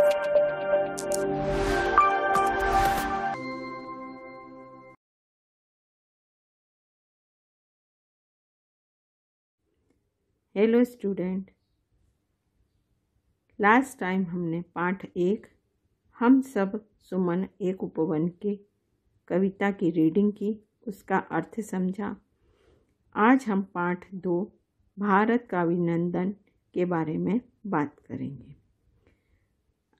hello student last time हमने पाठ एक हम सब सुमन एक उपवन के कविता की रीडिंग की उसका अर्थ समझा आज हम पाठ दो भारत का अभिनंदन के बारे में बात करेंगे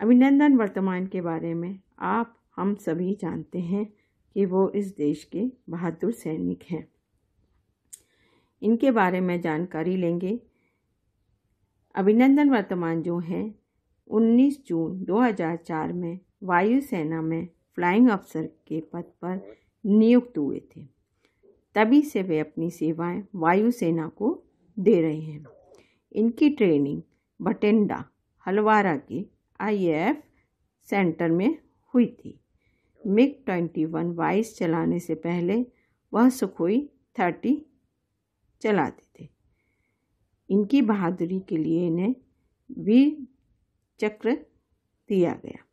अभिनंदन वर्तमान के बारे में आप हम सभी जानते हैं कि वो इस देश के बहादुर सैनिक हैं इनके बारे में जानकारी लेंगे अभिनंदन वर्तमान जो हैं 19 जून 2004 में वायुसेना में फ्लाइंग अफसर के पद पर नियुक्त हुए थे तभी से वे अपनी सेवाएं वायुसेना को दे रहे हैं इनकी ट्रेनिंग बटेंडा हलवारा के एफ सेंटर में हुई थी मिग ट्वेंटी वन वाइस चलाने से पहले वह सुखोई थर्टी चलाते थे इनकी बहादुरी के लिए इन्हें वीर चक्र दिया गया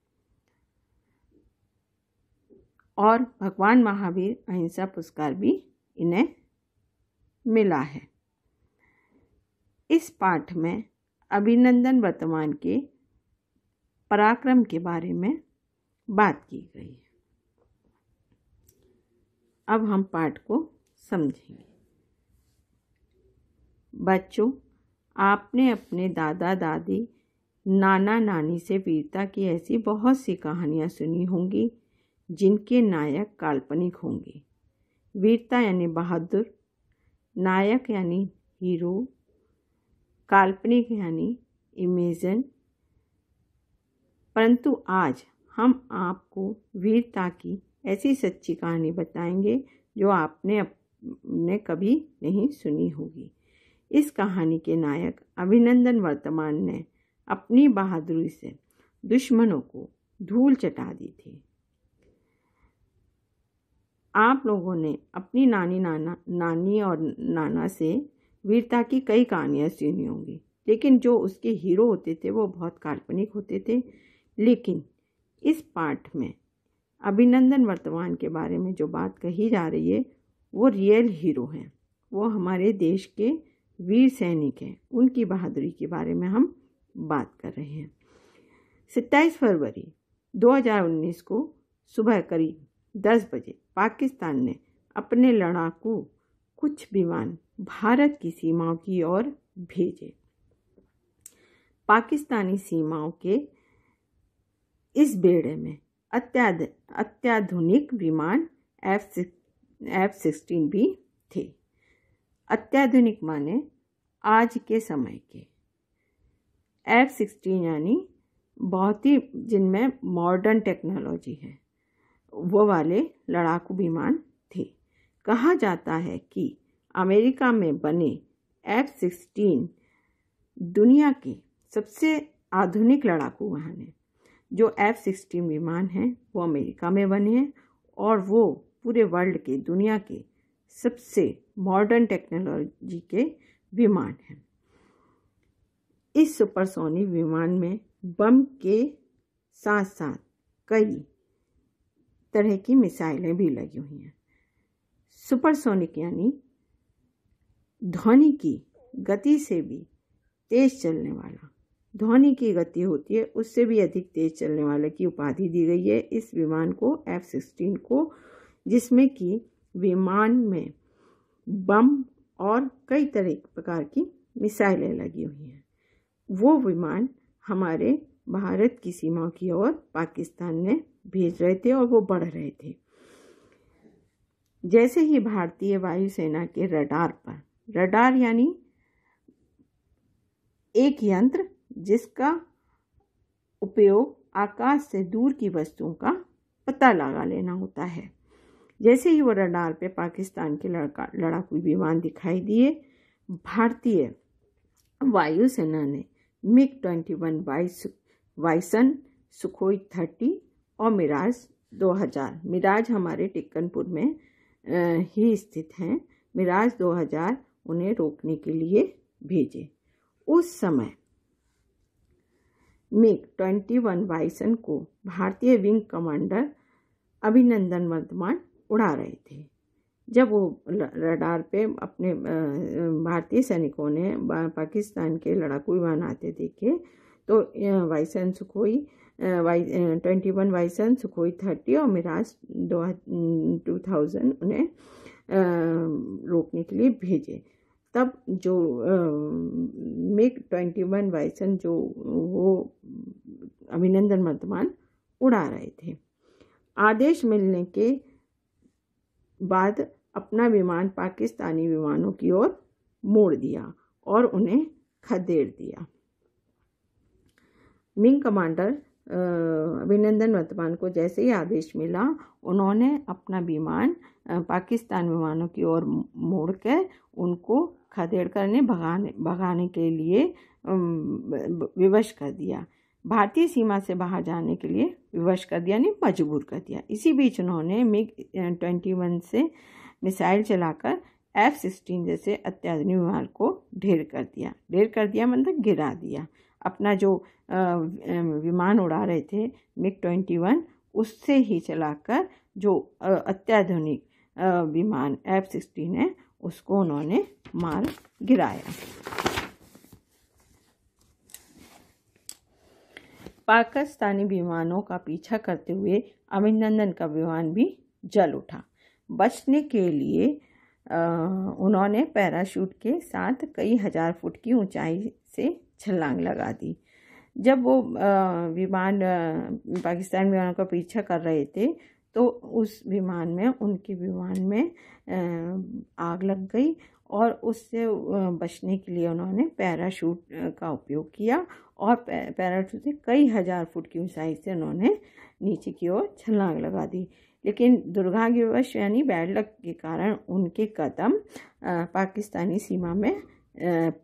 और भगवान महावीर अहिंसा पुरस्कार भी इन्हें मिला है इस पाठ में अभिनंदन वर्तमान के पराक्रम के बारे में बात की गई है अब हम पाठ को समझेंगे बच्चों आपने अपने दादा दादी नाना नानी से वीरता की ऐसी बहुत सी कहानियाँ सुनी होंगी जिनके नायक काल्पनिक होंगे वीरता यानी बहादुर नायक यानी हीरो काल्पनिक यानी इमेजन परंतु आज हम आपको वीरता की ऐसी सच्ची कहानी बताएंगे जो आपने अपने कभी नहीं सुनी होगी इस कहानी के नायक अभिनंदन वर्तमान ने अपनी बहादुरी से दुश्मनों को धूल चटा दी थी आप लोगों ने अपनी नानी नाना नानी और नाना से वीरता की कई कहानियाँ सुनी होंगी लेकिन जो उसके हीरो होते थे वो बहुत काल्पनिक होते थे लेकिन इस पाठ में अभिनंदन वर्तमान के बारे में जो बात कही जा रही है वो रियल हीरो हैं वो हमारे देश के वीर सैनिक हैं उनकी बहादुरी के बारे में हम बात कर रहे हैं सत्ताईस फरवरी 2019 को सुबह करीब 10 बजे पाकिस्तान ने अपने लड़ाकू कुछ विमान भारत की सीमाओं की ओर भेजे पाकिस्तानी सीमाओं के इस बेड़े में अत्याध अत्याधुनिक विमान एफ एफ सिक्सटीन भी थे अत्याधुनिक माने आज के समय के एफ सिक्सटीन यानी बहुत ही जिनमें मॉडर्न टेक्नोलॉजी है वो वाले लड़ाकू विमान थे कहा जाता है कि अमेरिका में बने एफ सिक्सटीन दुनिया के सबसे आधुनिक लड़ाकू वाहन है जो एफ सिक्सटीन विमान हैं वो अमेरिका में बने हैं और वो पूरे वर्ल्ड के दुनिया के सबसे मॉडर्न टेक्नोलॉजी के विमान हैं इस सुपरसोनिक विमान में बम के साथ साथ कई तरह की मिसाइलें भी लगी हुई हैं सुपरसोनिक यानी ध्वनि की गति से भी तेज चलने वाला ध्वनि की गति होती है उससे भी अधिक तेज चलने वाले की उपाधि दी गई है इस विमान को एफ सिक्सटीन को जिसमें कि विमान में बम और कई तरह प्रकार की मिसाइलें लगी हुई हैं वो विमान हमारे भारत की सीमा की ओर पाकिस्तान में भेज रहे थे और वो बढ़ रहे थे जैसे ही भारतीय वायुसेना के रडार पर रडार यानी एक यंत्र जिसका उपयोग आकाश से दूर की वस्तुओं का पता लगा लेना होता है जैसे ही वो रडार पे पाकिस्तान के लड़का लड़ाकू विमान दिखाई दिए भारतीय वायुसेना ने मिग ट्वेंटी वन वाइस वाइसन सुखोई थर्टी और मिराज 2000 मिराज हमारे टिक्कनपुर में ही स्थित हैं मिराज 2000 उन्हें रोकने के लिए भेजे उस समय मिग ट्वेंटी वन बाइसन को भारतीय विंग कमांडर अभिनंदन वर्धमान उड़ा रहे थे जब वो रडार पे अपने भारतीय सैनिकों ने पाकिस्तान के लड़ाकू विमान आते देखे तो Bison Sukhoi twenty one Bison Sukhoi thirty और मिराज दो टू थाउजेंड उन्हें रोकने के लिए भेजे तब जो मिग ट्वेंटी वन वाइसन जो वो अभिनंदन वर्तमान उड़ा रहे थे आदेश मिलने के बाद अपना विमान पाकिस्तानी विमानों की ओर मोड़ दिया और उन्हें खदेड़ दिया विंग कमांडर अभिनंदन वर्तमान को जैसे ही आदेश मिला उन्होंने अपना विमान पाकिस्तान विमानों की ओर मोड़कर उनको खदेड़कर ने भगाने भगाने के लिए विवश कर दिया भारतीय सीमा से बाहर जाने के लिए विवश कर दिया यानी मजबूर कर दिया इसी बीच उन्होंने मिग ट्वेंटी वन से मिसाइल चलाकर एफ सिक्सटीन जैसे अत्याधुनिक विमान को ढेर कर दिया ढेर कर दिया मतलब गिरा दिया अपना जो विमान उड़ा रहे थे मिग ट्वेंटी वन उससे ही चलाकर जो अत्याधुनिक विमान एफ सिक्सटीन है उसको उन्होंने मार गिराया पाकिस्तानी विमानों का पीछा करते हुए अभिनंदन का विमान भी जल उठा बचने के लिए उन्होंने पैराशूट के साथ कई हजार फुट की ऊंचाई से छलांग लगा दी जब वो विमान पाकिस्तान विमानों का पीछा कर रहे थे तो उस विमान में उनके विमान में आग लग गई और उससे बचने के लिए उन्होंने पैराशूट का उपयोग किया और पैराशूट से कई हज़ार फुट की ऊंचाई से उन्होंने नीचे की ओर छलांग लगा दी लेकिन दुर्भाग्यवश यानी बैड लक के कारण उनके कदम पाकिस्तानी सीमा में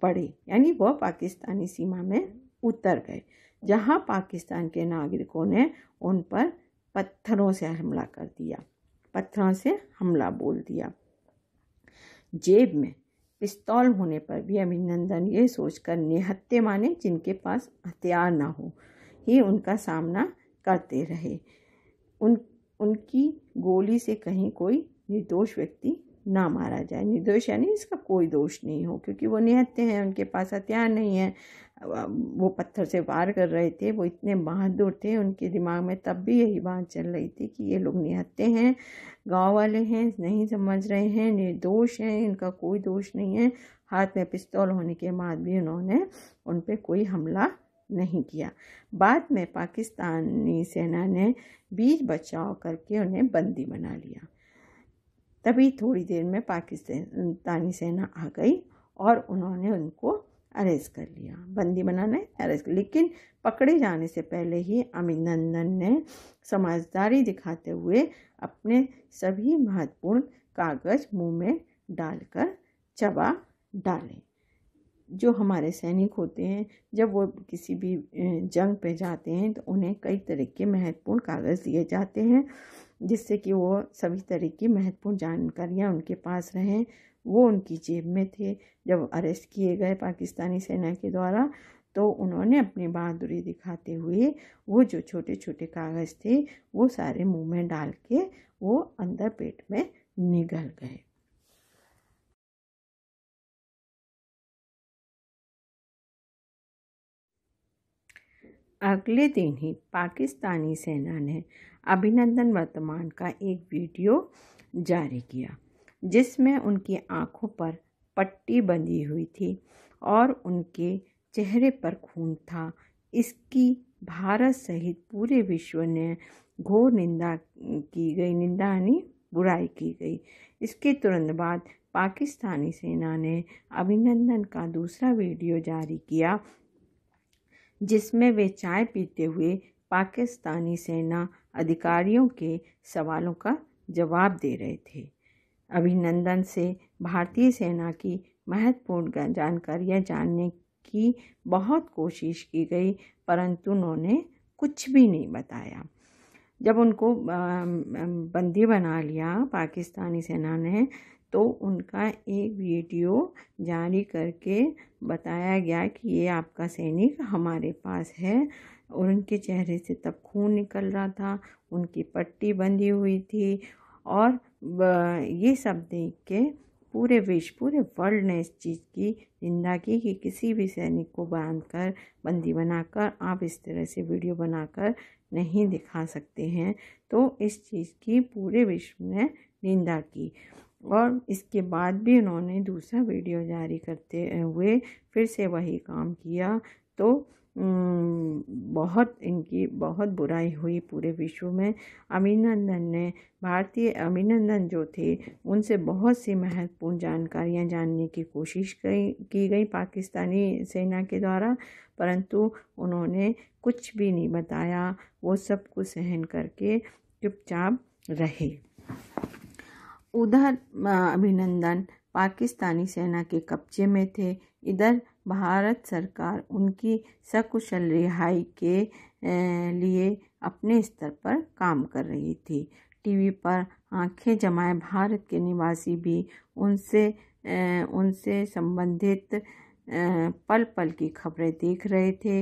पड़े यानी वह पाकिस्तानी सीमा में उतर गए जहां पाकिस्तान के नागरिकों ने उन पर पत्थरों से हमला कर दिया पत्थरों से हमला बोल दिया जेब में पिस्तौल होने पर भी अभिनंदन ये सोचकर निहत्ते माने जिनके पास हथियार ना हो ही उनका सामना करते रहे उन उनकी गोली से कहीं कोई निर्दोष व्यक्ति ना मारा जाए निर्दोष यानी इसका कोई दोष नहीं हो क्योंकि वो निहत्ते हैं उनके पास हथियार नहीं है वो पत्थर से वार कर रहे थे वो इतने बहादुर थे उनके दिमाग में तब भी यही बात चल रही थी कि ये लोग निहत्ते हैं गांव वाले हैं नहीं समझ रहे हैं निर्दोष हैं इनका कोई दोष नहीं है हाथ में पिस्तौल होने के बाद भी उन्होंने उन पर कोई हमला नहीं किया बाद में पाकिस्तानी सेना ने बीच बचाव करके उन्हें बंदी बना लिया तभी थोड़ी देर में पाकिस्तानी सेना आ गई और उन्होंने उनको अरेस्ट कर लिया बंदी बनाने अरेस्ट लेकिन पकड़े जाने से पहले ही अभिनंदन ने समझदारी दिखाते हुए अपने सभी महत्वपूर्ण कागज मुंह में डालकर चबा डाले जो हमारे सैनिक होते हैं जब वो किसी भी जंग पे जाते हैं तो उन्हें कई तरह के महत्वपूर्ण कागज़ दिए जाते हैं जिससे कि वो सभी तरह की महत्वपूर्ण जानकारियाँ उनके पास रहें वो उनकी जेब में थे जब अरेस्ट किए गए पाकिस्तानी सेना के द्वारा तो उन्होंने अपनी बहादुरी दिखाते हुए वो जो छोटे छोटे कागज़ थे वो सारे मुंह में डाल के वो अंदर पेट में निगल गए अगले दिन ही पाकिस्तानी सेना ने अभिनंदन वर्तमान का एक वीडियो जारी किया जिसमें उनकी आंखों पर पट्टी बंधी हुई थी और उनके चेहरे पर खून था इसकी भारत सहित पूरे विश्व ने घोर निंदा की गई निंदा यानी बुराई की गई इसके तुरंत बाद पाकिस्तानी सेना ने अभिनंदन का दूसरा वीडियो जारी किया जिसमें वे चाय पीते हुए पाकिस्तानी सेना अधिकारियों के सवालों का जवाब दे रहे थे अभिनंदन से भारतीय सेना की महत्वपूर्ण जानकारियां जानने की बहुत कोशिश की गई परंतु उन्होंने कुछ भी नहीं बताया जब उनको बंदी बना लिया पाकिस्तानी सेना ने तो उनका एक वीडियो जारी करके बताया गया कि ये आपका सैनिक हमारे पास है और उनके चेहरे से तब खून निकल रहा था उनकी पट्टी बंधी हुई थी और ये सब देख के पूरे विश्व पूरे वर्ल्ड ने इस चीज़ की निंदा की कि किसी भी सैनिक को बांध कर बंदी बनाकर आप इस तरह से वीडियो बनाकर नहीं दिखा सकते हैं तो इस चीज़ की पूरे विश्व ने निंदा की और इसके बाद भी उन्होंने दूसरा वीडियो जारी करते हुए फिर से वही काम किया तो बहुत इनकी बहुत बुराई हुई पूरे विश्व में अभिनंदन ने भारतीय अभिनंदन जो थे उनसे बहुत सी महत्वपूर्ण जानकारियां जानने की कोशिश की गई पाकिस्तानी सेना के द्वारा परंतु उन्होंने कुछ भी नहीं बताया वो सब कुछ सहन करके चुपचाप रहे उधर अभिनंदन पाकिस्तानी सेना के कब्जे में थे इधर भारत सरकार उनकी सकुशल रिहाई के लिए अपने स्तर पर काम कर रही थी टीवी पर आंखें जमाए भारत के निवासी भी उनसे उनसे संबंधित पल पल की खबरें देख रहे थे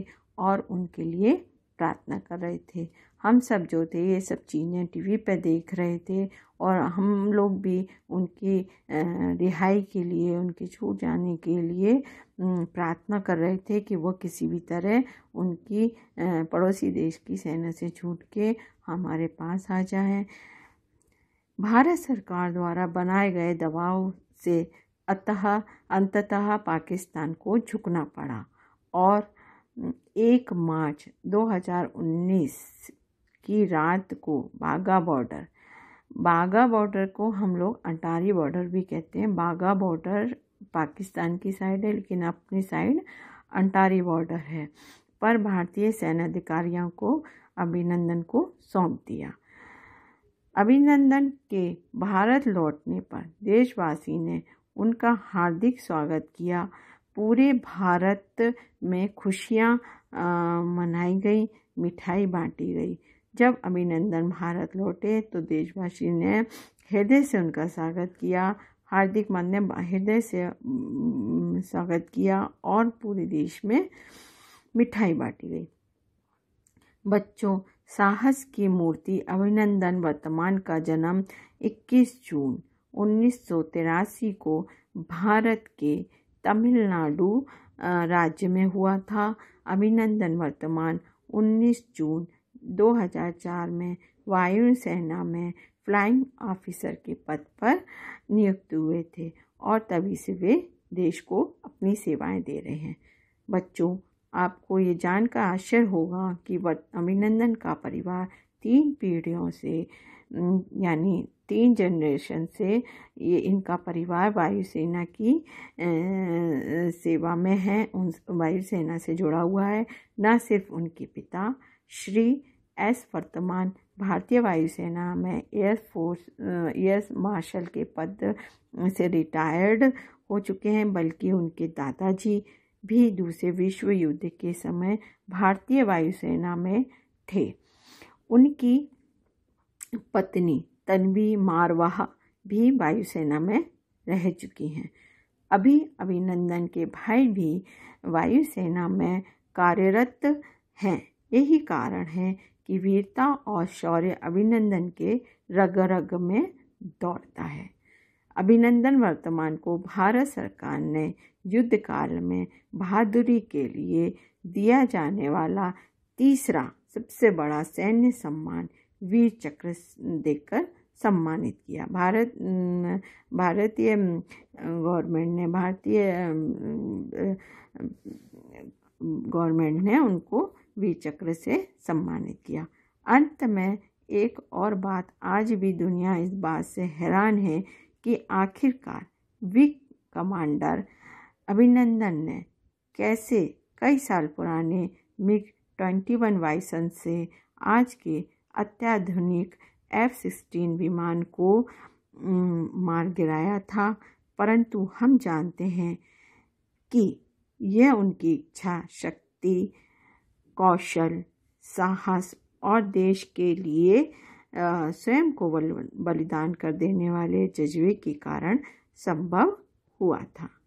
और उनके लिए प्रार्थना कर रहे थे हम सब जो थे ये सब चीज़ें टी वी पर देख रहे थे और हम लोग भी उनकी रिहाई के लिए उनके छूट जाने के लिए प्रार्थना कर रहे थे कि वो किसी भी तरह उनकी पड़ोसी देश की सेना से छूट के हमारे पास आ जाए भारत सरकार द्वारा बनाए गए दबाव से अतः अंततः पाकिस्तान को झुकना पड़ा और एक मार्च 2019 की रात को बागा बॉर्डर बागा बॉर्डर को हम लोग अटारी बॉर्डर भी कहते हैं बागा बॉर्डर पाकिस्तान की साइड है लेकिन अपनी साइड अंटारी बॉर्डर है पर भारतीय सैन्य अधिकारियों को अभिनंदन को सौंप दिया अभिनंदन के भारत लौटने पर देशवासी ने उनका हार्दिक स्वागत किया पूरे भारत में खुशियाँ मनाई गई मिठाई बांटी गई जब अभिनंदन भारत लौटे तो देशवासी ने हृदय से उनका स्वागत किया हार्दिक मान ने हृदय से स्वागत किया और पूरे देश में मिठाई बांटी गई बच्चों साहस की मूर्ति अभिनंदन वर्तमान का जन्म 21 जून उन्नीस को भारत के तमिलनाडु राज्य में हुआ था अभिनंदन वर्तमान 19 जून 2004 में वायु सेना में फ्लाइंग ऑफिसर के पद पर नियुक्त हुए थे और तभी से वे देश को अपनी सेवाएं दे रहे हैं बच्चों आपको ये जानकर आश्चर्य होगा कि अभिनंदन का परिवार तीन पीढ़ियों से यानी तीन जनरेशन से ये इनका परिवार वायुसेना की सेवा में है उन वायुसेना से जुड़ा हुआ है न सिर्फ उनके पिता श्री एस वर्तमान भारतीय वायुसेना में एयर फोर्स एयर मार्शल के पद से रिटायर्ड हो चुके हैं बल्कि उनके दादाजी भी दूसरे विश्व युद्ध के समय भारतीय वायुसेना में थे उनकी पत्नी तन्वी मारवाहा भी वायुसेना में रह चुकी हैं अभी अभिनंदन के भाई भी वायुसेना में कार्यरत हैं यही कारण है कि वीरता और शौर्य अभिनंदन के रग रग में दौड़ता है अभिनंदन वर्तमान को भारत सरकार ने युद्ध काल में बहादुरी के लिए दिया जाने वाला तीसरा सबसे बड़ा सैन्य सम्मान वीर चक्र देकर सम्मानित किया भारत भारतीय गवर्नमेंट ने भारतीय गवर्नमेंट ने उनको वीर चक्र से सम्मानित किया अंत में एक और बात आज भी दुनिया इस बात से हैरान है कि आखिरकार विक कमांडर अभिनंदन ने कैसे कई साल पुराने मिग ट्वेंटी वन वाइसन से आज के अत्याधुनिक एफ सिक्सटीन विमान को मार गिराया था परंतु हम जानते हैं कि यह उनकी इच्छा शक्ति कौशल साहस और देश के लिए स्वयं को बलिदान कर देने वाले जज्बे के कारण संभव हुआ था